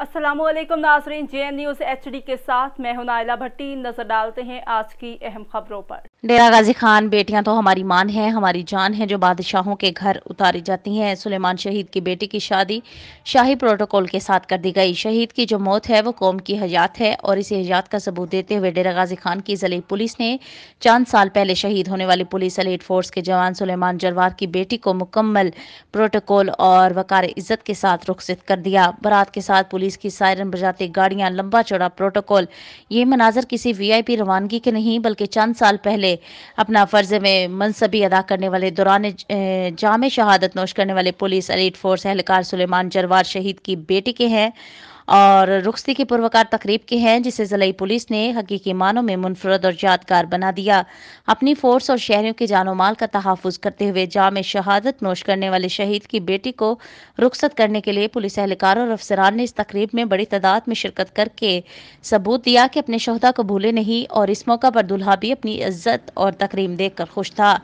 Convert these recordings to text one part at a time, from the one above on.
असलम नाजरीन J N news H D के साथ मैं हूं नायला भट्टी नजर डालते हैं आज की अहम खबरों पर डेरा गाजी खान बेटियां तो हमारी मान है हमारी जान है जो बादशाहों के घर उतारी जाती हैं सुलेमान शहीद की बेटी की शादी शाही प्रोटोकॉल के साथ कर दी गई शहीद की जो मौत है वो कौम की हयात है और इसी हयात का सबूत देते हुए डेरा गाजी खान की जलेब पुलिस ने चंद साल पहले शहीद होने वाली पुलिस अलेट फोर्स के जवान सुलेमान जरवार की बेटी को मुकम्मल प्रोटोकॉल और वकार इज्जत के साथ रुखसित कर दिया बारात के साथ पुलिस पुलिस की सायरन बजाते गाड़ियां लंबा चौड़ा प्रोटोकॉल ये मनाजर किसी वीआईपी रवानगी के नहीं बल्कि चंद साल पहले अपना फर्ज में मनसबी अदा करने वाले दौरान जाम शहादत नोश करने वाले पुलिस एलिट फोर्स एहलकार सुलेमान जरवार शहीद की बेटी के हैं और रुखसी की पुरवकार तकरीब के हैं जिसे ज़िले पुलिस ने हकीकी मानों में मुनफरद और यादगार बना दिया अपनी फोर्स और शहरों के जानो माल का तहफ़ करते हुए जाम शहादत नोश करने वाले शहीद की बेटी को रुखसत करने के लिए पुलिस एहलकारों और अफसरान ने इस तकरीब में बड़ी तादाद में शिरकत करके सबूत दिया कि अपने शहदा को भूले नहीं और इस मौका पर दुल्हा भी अपनी इज्जत और तकरीम कर खुश था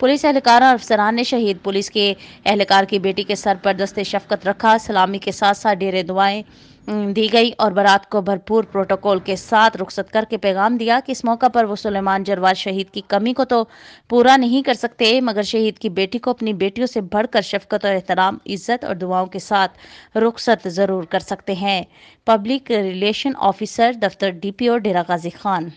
पुलिस एहलकार और अफसरान ने शहीद पुलिस के एहलकार की बेटी के सर पर दस्ते शफकत रखा सलामी के साथ साथ डेरे दुआएं हम्म, दी गई और बारात को भरपूर प्रोटोकॉल के साथ रुखसत करके पैगाम दिया कि इस मौका पर वो सुलेमान जरवाल शहीद की कमी को तो पूरा नहीं कर सकते मगर शहीद की बेटी को अपनी बेटियों से बढ़कर शफकत और एहतराम इज्जत और दुआओं के साथ रुखसत ज़रूर कर सकते हैं पब्लिक रिलेशन ऑफिसर दफ्तर D P O Dera Ghazi Khan